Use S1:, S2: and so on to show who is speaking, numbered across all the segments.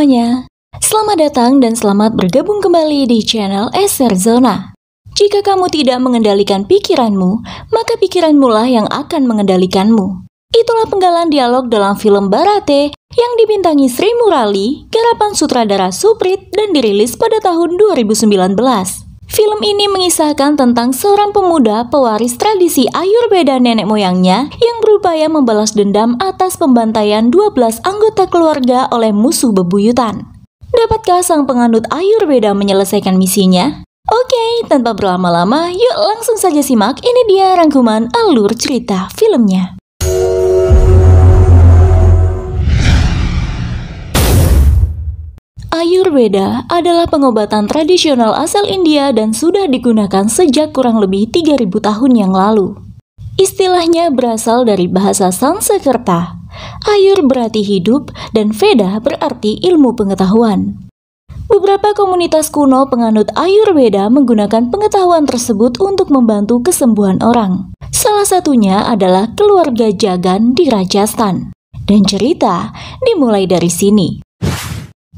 S1: semuanya, selamat datang dan selamat bergabung kembali di channel SR Zona. Jika kamu tidak mengendalikan pikiranmu, maka pikiranmulah yang akan mengendalikanmu. Itulah penggalan dialog dalam film Barate yang dibintangi Sri Murali, garapan sutradara Suprit dan dirilis pada tahun 2019. Film ini mengisahkan tentang seorang pemuda pewaris tradisi Ayurveda nenek moyangnya yang berupaya membalas dendam atas pembantaian 12 anggota keluarga oleh musuh bebuyutan. Dapatkah sang penganut Ayurveda menyelesaikan misinya? Oke, tanpa berlama-lama, yuk langsung saja simak ini dia rangkuman alur cerita filmnya. Ayurveda adalah pengobatan tradisional asal India dan sudah digunakan sejak kurang lebih 3000 tahun yang lalu. Istilahnya berasal dari bahasa Sanskerta. Ayur berarti hidup dan Veda berarti ilmu pengetahuan. Beberapa komunitas kuno penganut Ayurveda menggunakan pengetahuan tersebut untuk membantu kesembuhan orang. Salah satunya adalah keluarga Jagan di Rajasthan. Dan cerita dimulai dari sini.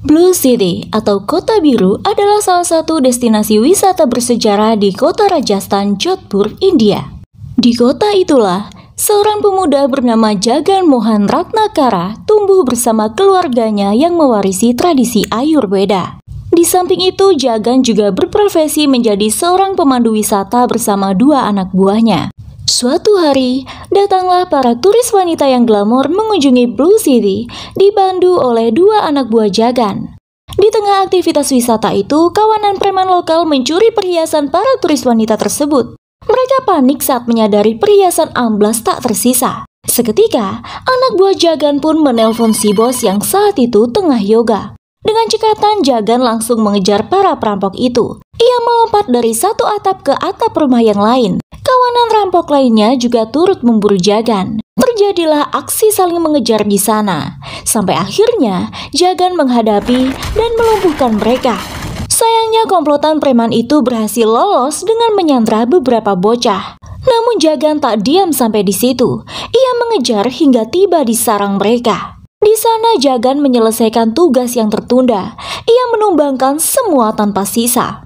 S1: Blue City atau Kota Biru adalah salah satu destinasi wisata bersejarah di kota Rajasthan, Jodhpur, India. Di kota itulah, seorang pemuda bernama Jagan Mohan Ratnakara tumbuh bersama keluarganya yang mewarisi tradisi Ayurveda. Di samping itu, Jagan juga berprofesi menjadi seorang pemandu wisata bersama dua anak buahnya. Suatu hari, datanglah para turis wanita yang glamor mengunjungi Blue City, dibantu oleh dua anak buah Jagan. Di tengah aktivitas wisata itu, kawanan preman lokal mencuri perhiasan para turis wanita tersebut. Mereka panik saat menyadari perhiasan amblas tak tersisa. Seketika, anak buah Jagan pun menelpon si bos yang saat itu tengah yoga. Dengan cekatan, Jagan langsung mengejar para perampok itu. Ia melompat dari satu atap ke atap rumah yang lain. Kawanan rampok lainnya juga turut memburu Jagan. Terjadilah aksi saling mengejar di sana. Sampai akhirnya, Jagan menghadapi dan melumpuhkan mereka. Sayangnya komplotan preman itu berhasil lolos dengan menyandra beberapa bocah. Namun Jagan tak diam sampai di situ. Ia mengejar hingga tiba di sarang mereka. Di sana Jagan menyelesaikan tugas yang tertunda. Ia menumbangkan semua tanpa sisa.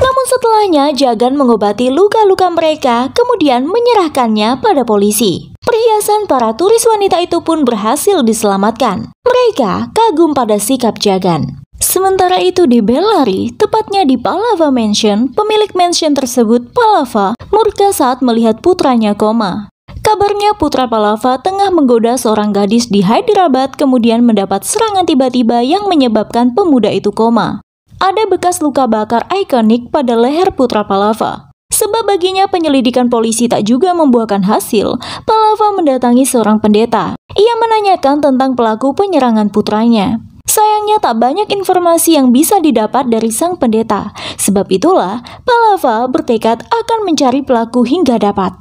S1: Namun setelahnya Jagan mengobati luka-luka mereka kemudian menyerahkannya pada polisi. Perhiasan para turis wanita itu pun berhasil diselamatkan. Mereka kagum pada sikap Jagan. Sementara itu di Bellari, tepatnya di Palava Mansion, pemilik mansion tersebut, Palava, murka saat melihat putranya koma. Kabarnya Putra Palava tengah menggoda seorang gadis di Hyderabad kemudian mendapat serangan tiba-tiba yang menyebabkan pemuda itu koma. Ada bekas luka bakar ikonik pada leher Putra Palava. Sebab baginya penyelidikan polisi tak juga membuahkan hasil, Palava mendatangi seorang pendeta. Ia menanyakan tentang pelaku penyerangan putranya. Sayangnya tak banyak informasi yang bisa didapat dari sang pendeta. Sebab itulah, Palava bertekad akan mencari pelaku hingga dapat.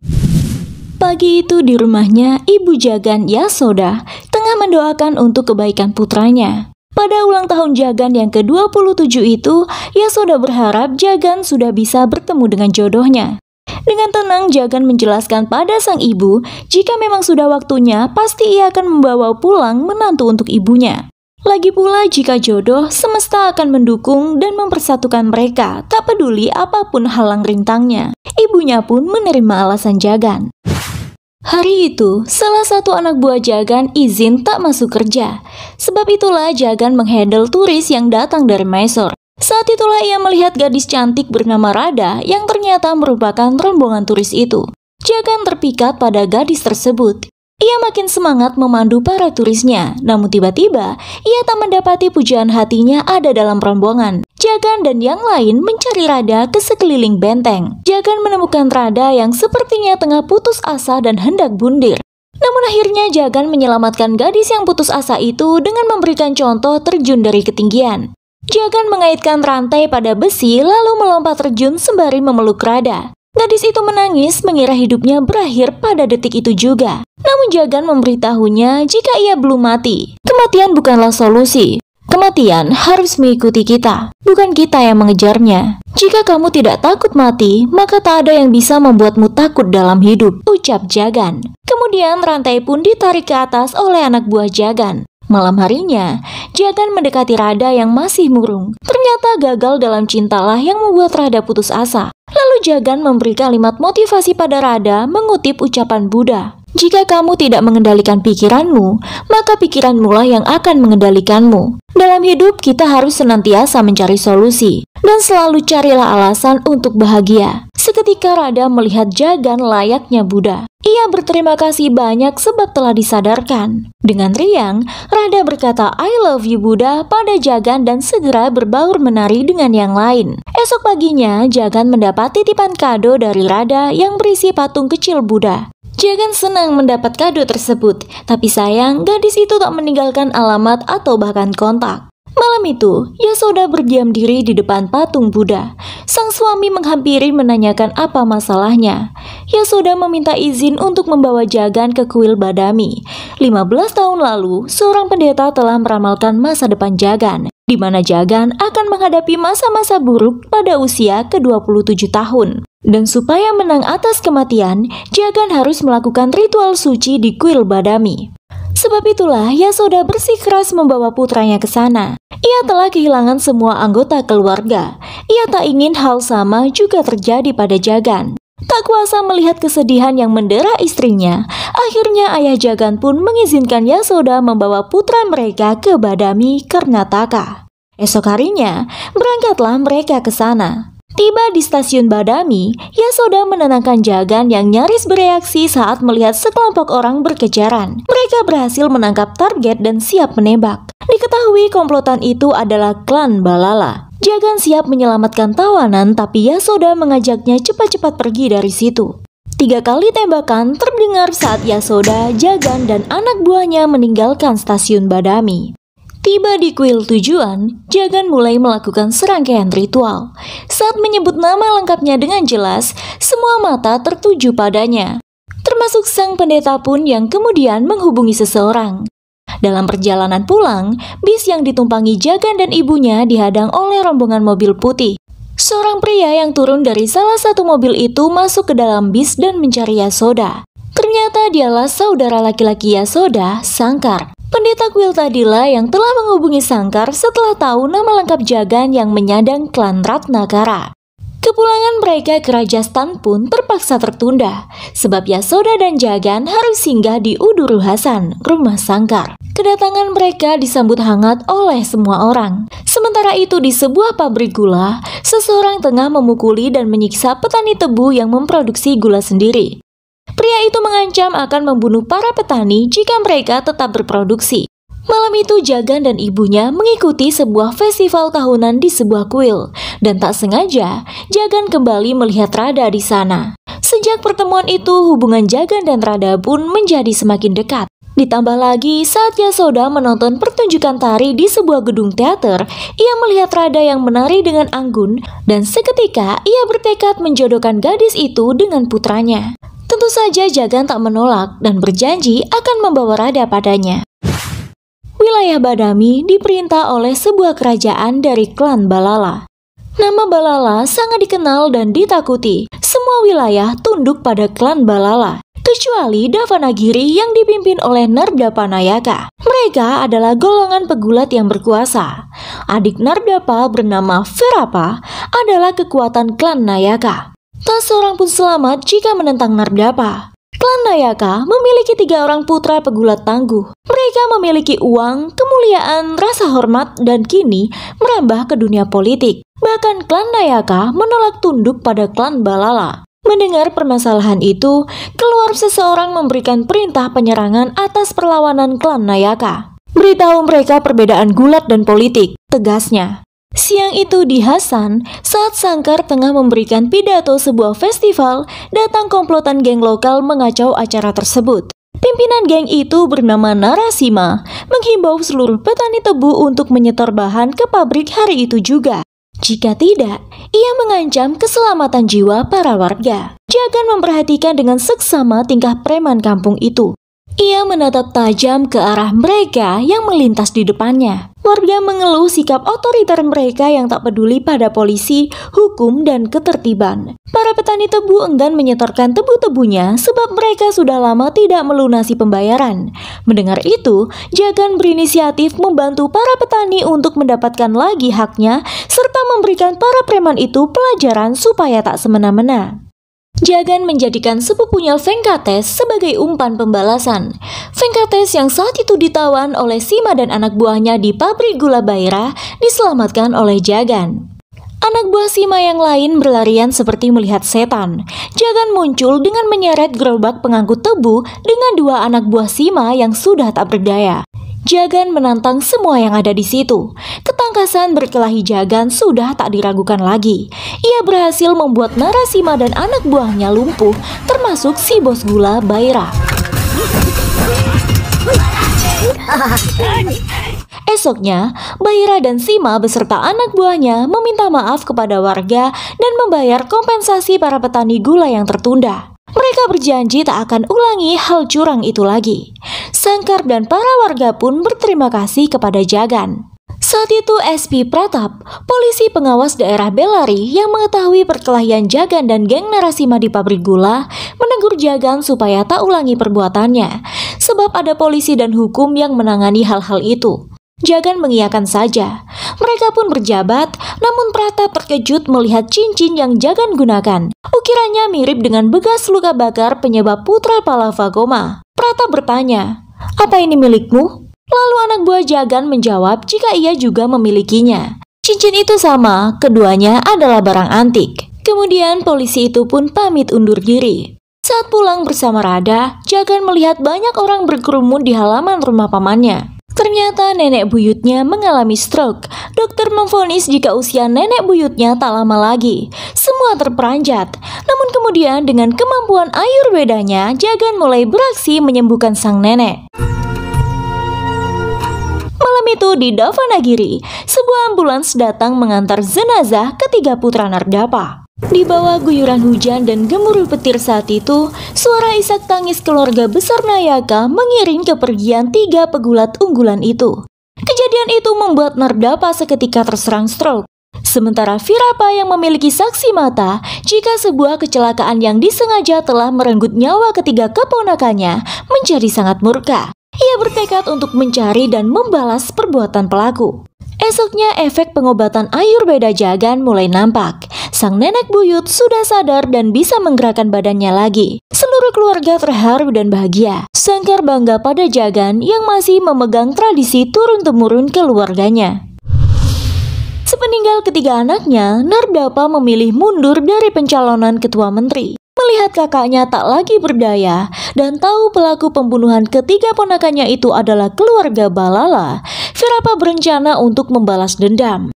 S1: Pagi itu di rumahnya, Ibu Jagan Yasoda tengah mendoakan untuk kebaikan putranya. Pada ulang tahun Jagan yang ke-27 itu, Yasoda berharap Jagan sudah bisa bertemu dengan jodohnya. Dengan tenang, Jagan menjelaskan pada sang ibu, jika memang sudah waktunya, pasti ia akan membawa pulang menantu untuk ibunya. Lagi pula, jika jodoh, semesta akan mendukung dan mempersatukan mereka, tak peduli apapun halang rintangnya. Ibunya pun menerima alasan Jagan. Hari itu, salah satu anak buah Jagan izin tak masuk kerja. Sebab itulah Jagan menghandle turis yang datang dari Mysore. Saat itulah ia melihat gadis cantik bernama Rada yang ternyata merupakan rombongan turis itu. Jagan terpikat pada gadis tersebut. Ia makin semangat memandu para turisnya, namun tiba-tiba ia tak mendapati pujian hatinya ada dalam rombongan. Jagan dan yang lain mencari Rada ke sekeliling benteng. Jagan menemukan Rada yang sepertinya tengah putus asa dan hendak bundir. Namun akhirnya Jagan menyelamatkan gadis yang putus asa itu dengan memberikan contoh terjun dari ketinggian. Jagan mengaitkan rantai pada besi lalu melompat terjun sembari memeluk Rada. Gadis itu menangis mengira hidupnya berakhir pada detik itu juga. Namun Jagan memberitahunya jika ia belum mati. Kematian bukanlah solusi. Kematian harus mengikuti kita, bukan kita yang mengejarnya. Jika kamu tidak takut mati, maka tak ada yang bisa membuatmu takut dalam hidup, ucap Jagan. Kemudian rantai pun ditarik ke atas oleh anak buah Jagan. Malam harinya, Jatan mendekati Rada yang masih murung. Ternyata gagal dalam cintalah yang membuat Rada putus asa. Lalu Jagan memberi kalimat motivasi pada Rada mengutip ucapan Buddha. Jika kamu tidak mengendalikan pikiranmu, maka pikiranmulah yang akan mengendalikanmu. Dalam hidup, kita harus senantiasa mencari solusi dan selalu carilah alasan untuk bahagia. Seketika Radha melihat Jagan layaknya Buddha. Ia berterima kasih banyak sebab telah disadarkan. Dengan riang, Radha berkata I love you Buddha pada Jagan dan segera berbaur menari dengan yang lain. Esok paginya, Jagan mendapati titipan kado dari Radha yang berisi patung kecil Buddha. Jagan senang mendapat kado tersebut, tapi sayang gadis itu tak meninggalkan alamat atau bahkan kontak. Malam itu, Yasoda berdiam diri di depan patung Buddha. Sang suami menghampiri menanyakan apa masalahnya. Yasoda meminta izin untuk membawa Jagan ke kuil Badami. 15 tahun lalu, seorang pendeta telah meramalkan masa depan Jagan, di mana Jagan akan menghadapi masa-masa buruk pada usia ke-27 tahun. Dan supaya menang atas kematian, Jagan harus melakukan ritual suci di kuil Badami. Sebab itulah Yasoda bersikeras membawa putranya ke sana. Ia telah kehilangan semua anggota keluarga. Ia tak ingin hal sama juga terjadi pada Jagan. Tak kuasa melihat kesedihan yang mendera istrinya, akhirnya ayah Jagan pun mengizinkan Yasoda membawa putra mereka ke Badami, Karnataka. Esok harinya, berangkatlah mereka ke sana. Tiba di stasiun Badami, Yasoda menenangkan Jagan yang nyaris bereaksi saat melihat sekelompok orang berkejaran. Mereka berhasil menangkap target dan siap menembak. Diketahui komplotan itu adalah klan Balala. Jagan siap menyelamatkan tawanan tapi Yasoda mengajaknya cepat-cepat pergi dari situ. Tiga kali tembakan terdengar saat Yasoda, Jagan, dan anak buahnya meninggalkan stasiun Badami. Tiba di kuil tujuan, Jagan mulai melakukan serangkaian ritual. Saat menyebut nama lengkapnya dengan jelas, semua mata tertuju padanya. Termasuk sang pendeta pun yang kemudian menghubungi seseorang. Dalam perjalanan pulang, bis yang ditumpangi Jagan dan ibunya dihadang oleh rombongan mobil putih. Seorang pria yang turun dari salah satu mobil itu masuk ke dalam bis dan mencari Yasoda. Ternyata dialah saudara laki-laki Yasoda, Sangkar. Pendeta Kuil Tadila yang telah menghubungi Sangkar setelah tahu nama lengkap Jagan yang menyandang klan Ratnakara. Kepulangan mereka ke Rajasthan pun terpaksa tertunda, sebab Yasoda dan Jagan harus singgah di Hasan, rumah Sangkar. Kedatangan mereka disambut hangat oleh semua orang. Sementara itu di sebuah pabrik gula, seseorang tengah memukuli dan menyiksa petani tebu yang memproduksi gula sendiri. Pria itu mengancam akan membunuh para petani jika mereka tetap berproduksi. Malam itu Jagan dan ibunya mengikuti sebuah festival tahunan di sebuah kuil dan tak sengaja Jagan kembali melihat Rada di sana. Sejak pertemuan itu hubungan Jagan dan Rada pun menjadi semakin dekat. Ditambah lagi saat Yasoda menonton pertunjukan tari di sebuah gedung teater, ia melihat Rada yang menari dengan anggun dan seketika ia bertekad menjodohkan gadis itu dengan putranya. Tentu saja Jagan tak menolak dan berjanji akan membawa Rada padanya. Wilayah Badami diperintah oleh sebuah kerajaan dari klan Balala. Nama Balala sangat dikenal dan ditakuti. Semua wilayah tunduk pada klan Balala, kecuali Davanagiri yang dipimpin oleh Narbda Panayaka. Mereka adalah golongan pegulat yang berkuasa. Adik Nardapa bernama Verapa adalah kekuatan klan Nayaka. Tak seorang pun selamat jika menentang Nardapa. Klan Nayaka memiliki tiga orang putra pegulat tangguh. Mereka memiliki uang, kemuliaan, rasa hormat, dan kini merambah ke dunia politik. Bahkan klan Nayaka menolak tunduk pada klan Balala. Mendengar permasalahan itu, keluar seseorang memberikan perintah penyerangan atas perlawanan klan Nayaka. Beritahu mereka perbedaan gulat dan politik, tegasnya. Siang itu di Hasan, saat Sangkar tengah memberikan pidato sebuah festival, datang komplotan geng lokal mengacau acara tersebut. Pimpinan geng itu bernama Narasima, menghimbau seluruh petani tebu untuk menyetor bahan ke pabrik hari itu juga. Jika tidak, ia mengancam keselamatan jiwa para warga. Jangan memperhatikan dengan seksama tingkah preman kampung itu. Ia menatap tajam ke arah mereka yang melintas di depannya. Warga mengeluh sikap otoriter mereka yang tak peduli pada polisi, hukum, dan ketertiban. Para petani tebu enggan menyetorkan tebu-tebunya sebab mereka sudah lama tidak melunasi pembayaran. Mendengar itu, Jagan berinisiatif membantu para petani untuk mendapatkan lagi haknya serta memberikan para preman itu pelajaran supaya tak semena-mena. Jagan menjadikan sepupunya Vengkates sebagai umpan pembalasan. Vengkates yang saat itu ditawan oleh Sima dan anak buahnya di pabrik gula Baira diselamatkan oleh Jagan. Anak buah Sima yang lain berlarian seperti melihat setan. Jagan muncul dengan menyeret gerobak pengangkut tebu dengan dua anak buah Sima yang sudah tak berdaya. Jagan menantang semua yang ada di situ. Ketangkasan berkelahi Jagan sudah tak diragukan lagi. Ia berhasil membuat Narasima dan anak buahnya lumpuh, termasuk si bos gula Baira. Esoknya, Baira dan Sima beserta anak buahnya meminta maaf kepada warga dan membayar kompensasi para petani gula yang tertunda. Mereka berjanji tak akan ulangi hal curang itu lagi. Sangkar dan para warga pun berterima kasih kepada Jagan. Saat itu SP Pratap, polisi pengawas daerah Belari yang mengetahui perkelahian Jagan dan geng Narasima di pabrik gula, menegur Jagan supaya tak ulangi perbuatannya, sebab ada polisi dan hukum yang menangani hal-hal itu. Jagan mengiyakan saja. Mereka pun berjabat, namun Prata terkejut melihat cincin yang Jagan gunakan. Ukirannya mirip dengan bekas luka bakar penyebab putra Palava Goma. Prata bertanya, apa ini milikmu? Lalu anak buah Jagan menjawab jika ia juga memilikinya. Cincin itu sama, keduanya adalah barang antik. Kemudian polisi itu pun pamit undur diri. Saat pulang bersama Rada, Jagan melihat banyak orang berkerumun di halaman rumah pamannya. Ternyata nenek buyutnya mengalami stroke. Dokter memvonis jika usia nenek buyutnya tak lama lagi. Semua terperanjat. Namun kemudian dengan kemampuan Ayurvedanya, Jagan mulai beraksi menyembuhkan sang nenek. Malam itu di Davanagiri, sebuah ambulans datang mengantar jenazah ketiga putra Nardapa. Di bawah guyuran hujan dan gemuruh petir saat itu, suara isak tangis keluarga besar Nayaka mengiring kepergian tiga pegulat unggulan itu. Kejadian itu membuat Nardapa seketika terserang stroke. Sementara Virapa yang memiliki saksi mata, jika sebuah kecelakaan yang disengaja telah merenggut nyawa ketiga keponakannya, menjadi sangat murka. Ia bertekad untuk mencari dan membalas perbuatan pelaku. Esoknya efek pengobatan Ayurveda Jagan mulai nampak. Sang nenek buyut sudah sadar dan bisa menggerakkan badannya lagi. Seluruh keluarga terharu dan bahagia. Sangkar bangga pada Jagan yang masih memegang tradisi turun-temurun keluarganya. Sepeninggal ketiga anaknya, Nardapa memilih mundur dari pencalonan ketua menteri. Melihat kakaknya tak lagi berdaya dan tahu pelaku pembunuhan ketiga ponakannya itu adalah keluarga Balala, Virapa berencana untuk membalas dendam.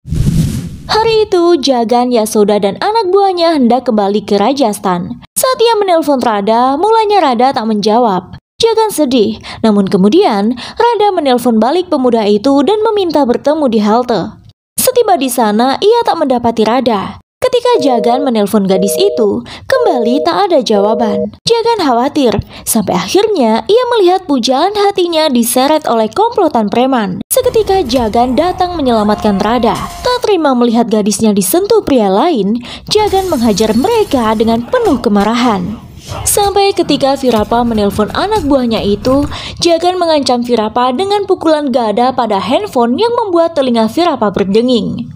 S1: Hari itu, Jagan, Yasoda, dan anak buahnya hendak kembali ke Rajasthan. Saat ia menelpon Rada, mulanya Rada tak menjawab. Jagan sedih, namun kemudian Rada menelpon balik pemuda itu dan meminta bertemu di halte. Setiba di sana, ia tak mendapati Rada. Ketika Jagan menelpon gadis itu, kembali tak ada jawaban. Jagan khawatir, sampai akhirnya ia melihat pujaan hatinya diseret oleh komplotan preman. Seketika Jagan datang menyelamatkan Rada. Tak terima melihat gadisnya disentuh pria lain, Jagan menghajar mereka dengan penuh kemarahan. Sampai ketika Virapa menelpon anak buahnya itu, Jagan mengancam Virapa dengan pukulan gada pada handphone yang membuat telinga Virapa berdenging.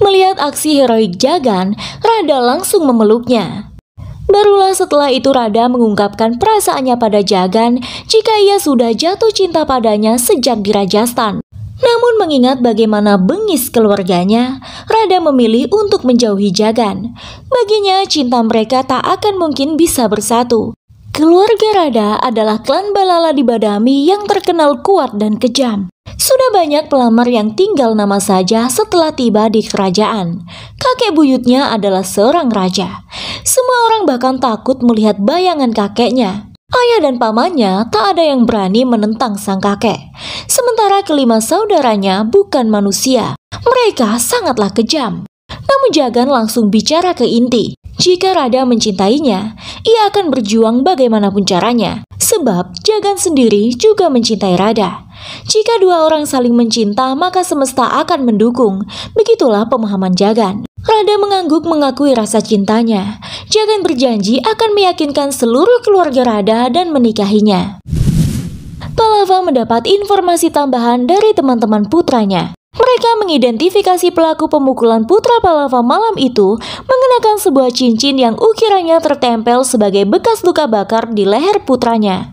S1: Melihat aksi heroik Jagan, Rada langsung memeluknya. Barulah setelah itu Rada mengungkapkan perasaannya pada Jagan jika ia sudah jatuh cinta padanya sejak di Rajasthan. Namun mengingat bagaimana bengis keluarganya, Rada memilih untuk menjauhi Jagan. Baginya cinta mereka tak akan mungkin bisa bersatu. Keluarga Rada adalah klan Balala di Badami yang terkenal kuat dan kejam. Sudah banyak pelamar yang tinggal nama saja setelah tiba di kerajaan. Kakek buyutnya adalah seorang raja. Semua orang bahkan takut melihat bayangan kakeknya. Ayah dan pamannya tak ada yang berani menentang sang kakek. Sementara kelima saudaranya bukan manusia. Mereka sangatlah kejam. Namun Jagan langsung bicara ke inti. Jika Rada mencintainya, ia akan berjuang bagaimanapun caranya. Sebab Jagan sendiri juga mencintai Rada. Jika dua orang saling mencinta, maka semesta akan mendukung. Begitulah pemahaman Jagan. Rada mengangguk mengakui rasa cintanya. Jagan berjanji akan meyakinkan seluruh keluarga Rada dan menikahinya. Palava mendapat informasi tambahan dari teman-teman putranya. Mereka mengidentifikasi pelaku pemukulan Putra Palava malam itu mengenakan sebuah cincin yang ukirannya tertempel sebagai bekas luka bakar di leher putranya.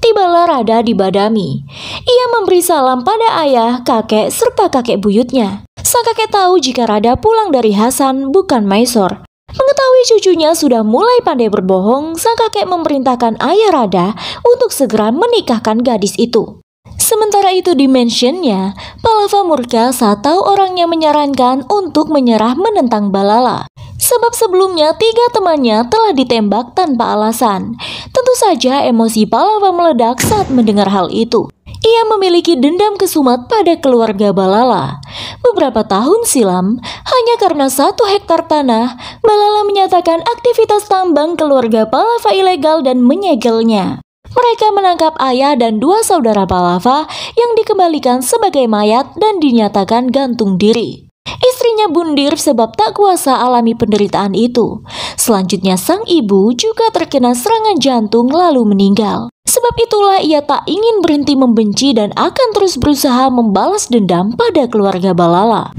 S1: Tibalah Rada di Badami. Ia memberi salam pada ayah, kakek, serta kakek buyutnya. Sang kakek tahu jika Rada pulang dari Hasan bukan Maisor. Mengetahui cucunya sudah mulai pandai berbohong, sang kakek memerintahkan ayah Rada untuk segera menikahkan gadis itu. Sementara itu di mansionnya, Palava murka saat tahu orangnya menyarankan untuk menyerah menentang Balala. Sebab sebelumnya tiga temannya telah ditembak tanpa alasan. Tentu saja emosi Palava meledak saat mendengar hal itu. Ia memiliki dendam kesumat pada keluarga Balala. Beberapa tahun silam, hanya karena satu hektar tanah, Balala menyatakan aktivitas tambang keluarga Palava ilegal dan menyegelnya. Mereka menangkap ayah dan dua saudara Palava yang dikembalikan sebagai mayat dan dinyatakan gantung diri. Istrinya bundir sebab tak kuasa alami penderitaan itu. Selanjutnya sang ibu juga terkena serangan jantung lalu meninggal. Sebab itulah ia tak ingin berhenti membenci dan akan terus berusaha membalas dendam pada keluarga Balala.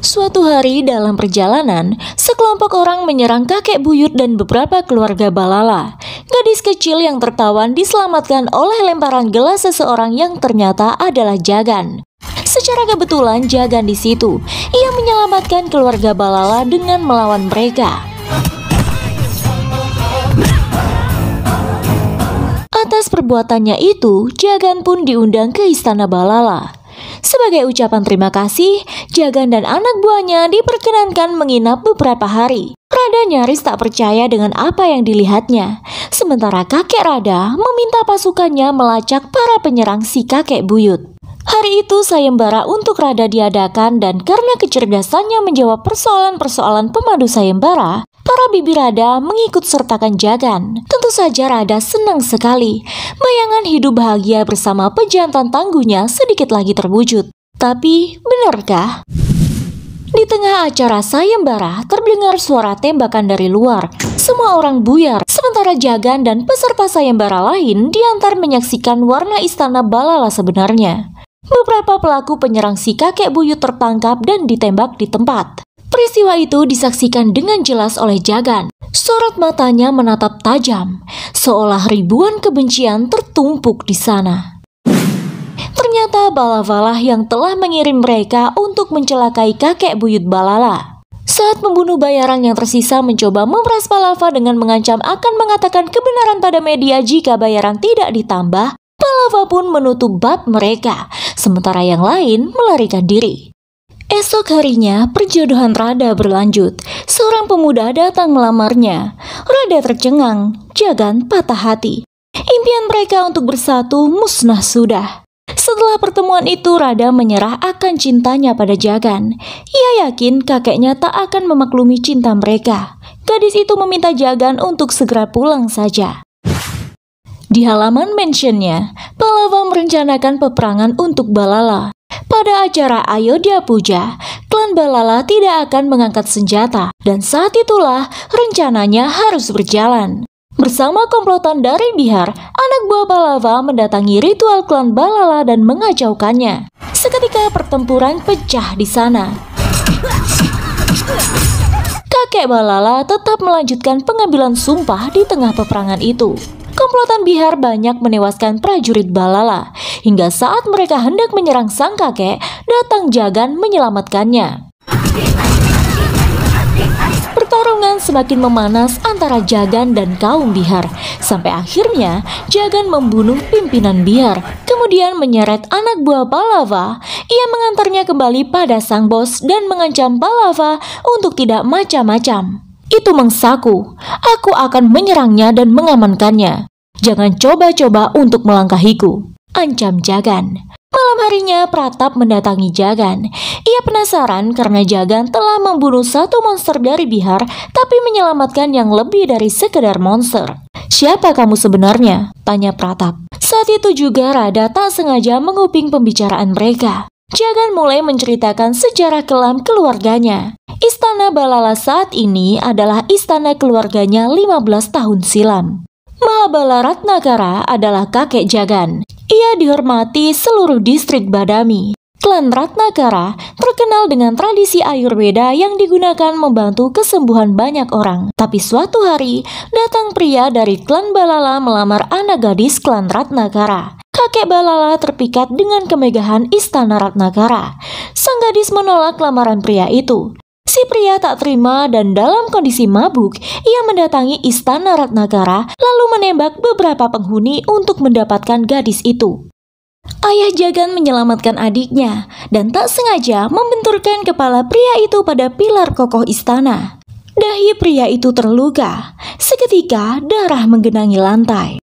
S1: Suatu hari dalam perjalanan, sekelompok orang menyerang kakek buyut dan beberapa keluarga Balala. Gadis kecil yang tertawan diselamatkan oleh lemparan gelas seseorang yang ternyata adalah Jagan. Secara kebetulan Jagan di situ. Ia menyelamatkan keluarga Balala dengan melawan mereka. Atas perbuatannya itu, Jagan pun diundang ke istana Balala. Sebagai ucapan terima kasih, Jagan dan anak buahnya diperkenankan menginap beberapa hari. Rada nyaris tak percaya dengan apa yang dilihatnya, sementara kakek Rada meminta pasukannya melacak para penyerang si kakek buyut. Hari itu sayembara untuk Rada diadakan dan karena kecerdasannya menjawab persoalan-persoalan pemandu sayembara, para bibi Rada mengikut sertakan Jagan. Tentu saja Rada senang sekali. Bayangan hidup bahagia bersama pejantan tangguhnya sedikit lagi terwujud. Tapi, benarkah? Di tengah acara sayembara, terdengar suara tembakan dari luar. Semua orang buyar, sementara Jagan dan peserta sayembara lain diantar menyaksikan warna istana Balala sebenarnya. Beberapa pelaku penyerang si kakek buyut tertangkap dan ditembak di tempat. Peristiwa itu disaksikan dengan jelas oleh Jagan. Sorot matanya menatap tajam, seolah ribuan kebencian tertumpuk di sana. Ternyata Balavalah yang telah mengirim mereka untuk mencelakai kakek buyut Balala. Saat membunuh bayaran yang tersisa mencoba memeras Palava dengan mengancam akan mengatakan kebenaran pada media jika bayaran tidak ditambah, Palava pun menutup bab mereka, sementara yang lain melarikan diri. Esok harinya, perjodohan Rada berlanjut. Seorang pemuda datang melamarnya. Rada tercengang, Jagan patah hati. Impian mereka untuk bersatu musnah sudah. Setelah pertemuan itu, Rada menyerah akan cintanya pada Jagan. Ia yakin kakeknya tak akan memaklumi cinta mereka. Gadis itu meminta Jagan untuk segera pulang saja. Di halaman mansionnya, Palava merencanakan peperangan untuk Balala. Pada acara Ayodhya Puja, klan Balala tidak akan mengangkat senjata dan saat itulah rencananya harus berjalan. Bersama komplotan dari Bihar, anak buah Balava mendatangi ritual klan Balala dan mengacaukannya. Seketika pertempuran pecah di sana kakek Balala tetap melanjutkan pengambilan sumpah di tengah peperangan itu. Komplotan Bihar banyak menewaskan prajurit Balala, hingga saat mereka hendak menyerang sang kakek, datang Jagan menyelamatkannya pertarungan semakin memanas antara Jagan dan kaum Bihar. Sampai akhirnya, Jagan membunuh pimpinan Bihar, kemudian menyeret anak buah Palava. Ia mengantarnya kembali pada sang bos dan mengancam Palava untuk tidak macam-macam. Itu mengsaku, aku akan menyerangnya dan mengamankannya. Jangan coba-coba untuk melangkahiku. Ancam Jagan. Malam harinya Pratap mendatangi Jagan. Ia penasaran karena Jagan telah membunuh satu monster dari Bihar tapi menyelamatkan yang lebih dari sekedar monster. Siapa kamu sebenarnya? Tanya Pratap. Saat itu juga Rada tak sengaja menguping pembicaraan mereka. Jagan mulai menceritakan sejarah kelam keluarganya. Istana Balala saat ini adalah istana keluarganya 15 tahun silam. Nagara adalah kakek Jagan. Ia dihormati seluruh distrik Badami. Klan Ratnakara terkenal dengan tradisi Ayurveda yang digunakan membantu kesembuhan banyak orang. Tapi suatu hari, datang pria dari klan Balala melamar anak gadis klan Ratnakara. Kakek Balala terpikat dengan kemegahan istana Ratnakara. Sang gadis menolak lamaran pria itu. Si pria tak terima dan dalam kondisi mabuk, ia mendatangi istana Ratnagara lalu menembak beberapa penghuni untuk mendapatkan gadis itu. Ayah Jagan menyelamatkan adiknya dan tak sengaja membenturkan kepala pria itu pada pilar kokoh istana. Dahi pria itu terluka. Seketika darah menggenangi lantai.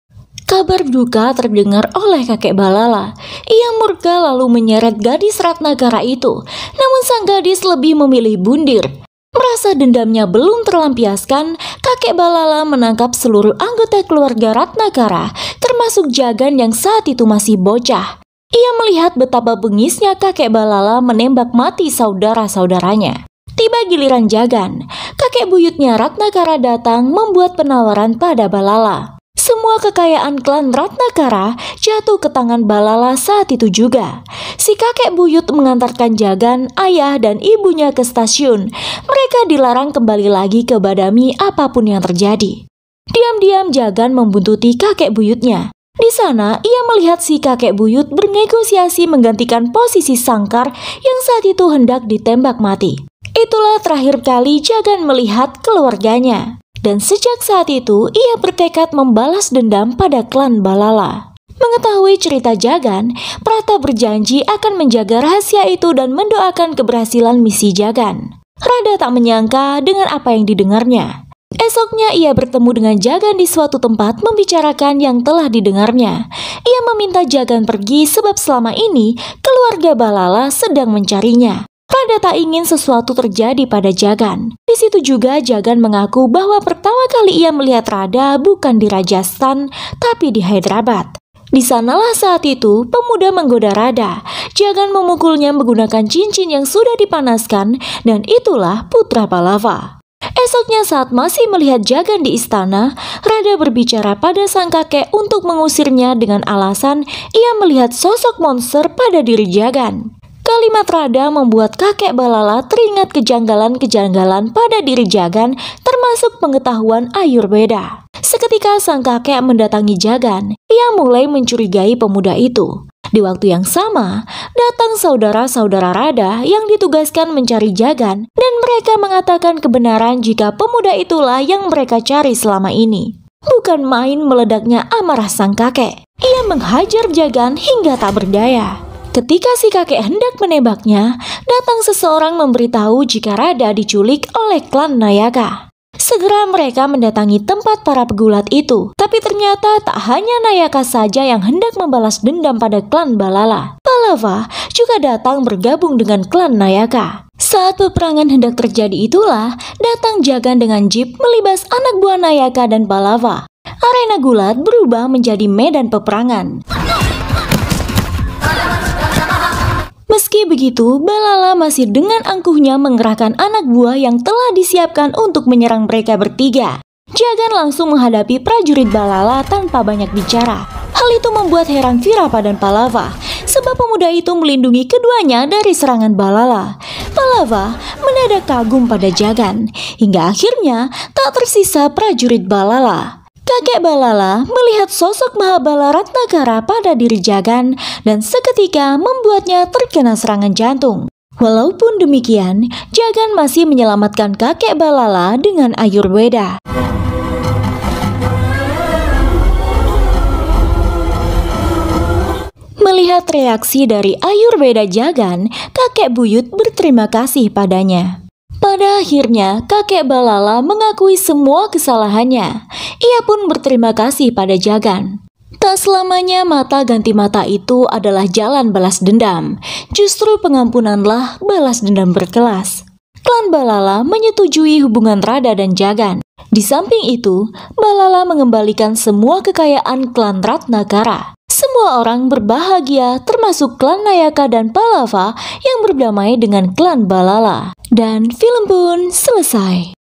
S1: Kabar duka terdengar oleh kakek Balala. Ia murka lalu menyeret gadis Ratnagara itu, namun sang gadis lebih memilih bundir. Merasa dendamnya belum terlampiaskan, kakek Balala menangkap seluruh anggota keluarga Ratnagara, termasuk Jagan yang saat itu masih bocah. Ia melihat betapa bengisnya kakek Balala menembak mati saudara-saudaranya. Tiba giliran Jagan, kakek buyutnya Ratnagara datang membuat penawaran pada Balala. Semua kekayaan klan Ratnakara jatuh ke tangan Balala saat itu juga. Si kakek buyut mengantarkan Jagan, ayah, dan ibunya ke stasiun. Mereka dilarang kembali lagi ke Badami apapun yang terjadi. Diam-diam Jagan membuntuti kakek buyutnya. Di sana, ia melihat si kakek buyut bernegosiasi menggantikan posisi sangkar yang saat itu hendak ditembak mati. Itulah terakhir kali Jagan melihat keluarganya. Dan sejak saat itu, ia bertekad membalas dendam pada klan Balala. Mengetahui cerita Jagan, Prata berjanji akan menjaga rahasia itu dan mendoakan keberhasilan misi Jagan. Rada tak menyangka dengan apa yang didengarnya. Esoknya ia bertemu dengan Jagan di suatu tempat membicarakan yang telah didengarnya. Ia meminta Jagan pergi sebab selama ini keluarga Balala sedang mencarinya. Pada tak ingin sesuatu terjadi pada Jagan. Di situ juga Jagan mengaku bahwa pertama kali ia melihat Rada bukan di Rajasthan, tapi di Hyderabad. Di sanalah saat itu pemuda menggoda Rada. Jagan memukulnya menggunakan cincin yang sudah dipanaskan dan itulah putra Palava. Esoknya saat masih melihat Jagan di istana, Rada berbicara pada sang kakek untuk mengusirnya dengan alasan ia melihat sosok monster pada diri Jagan. Kalimat Rada membuat kakek Balala teringat kejanggalan-kejanggalan pada diri Jagan termasuk pengetahuan Ayurveda. Seketika sang kakek mendatangi Jagan, ia mulai mencurigai pemuda itu. Di waktu yang sama, datang saudara-saudara Rada yang ditugaskan mencari Jagan dan mereka mengatakan kebenaran jika pemuda itulah yang mereka cari selama ini. Bukan main meledaknya amarah sang kakek. Ia menghajar Jagan hingga tak berdaya. Ketika si kakek hendak menembaknya, datang seseorang memberitahu jika Rada diculik oleh klan Nayaka. Segera mereka mendatangi tempat para pegulat itu, tapi ternyata tak hanya Nayaka saja yang hendak membalas dendam pada klan Balala. Palava juga datang bergabung dengan klan Nayaka. Saat peperangan hendak terjadi itulah, datang Jagan dengan jeep melibas anak buah Nayaka dan Palava. Arena gulat berubah menjadi medan peperangan. Meski begitu, Balala masih dengan angkuhnya mengerahkan anak buah yang telah disiapkan untuk menyerang mereka bertiga. Jagan langsung menghadapi prajurit Balala tanpa banyak bicara. Hal itu membuat heran Virapa dan Palava, sebab pemuda itu melindungi keduanya dari serangan Balala. Palava mendadak kagum pada Jagan, hingga akhirnya tak tersisa prajurit Balala. Kakek Balala melihat sosok Mahabala Ratnakara pada diri Jagan dan seketika membuatnya terkena serangan jantung. Walaupun demikian, Jagan masih menyelamatkan kakek Balala dengan Ayurveda. Melihat reaksi dari Ayurveda Jagan, kakek Buyut berterima kasih padanya. Pada akhirnya, kakek Balala mengakui semua kesalahannya. Ia pun berterima kasih pada Jagan. Tak selamanya mata ganti mata itu adalah jalan balas dendam. Justru pengampunanlah balas dendam berkelas. Klan Balala menyetujui hubungan Rada dan Jagan. Di samping itu, Balala mengembalikan semua kekayaan klan Ratnakara semua orang berbahagia termasuk klan Nayaka dan Palava yang berdamai dengan klan Balala. Dan film pun selesai.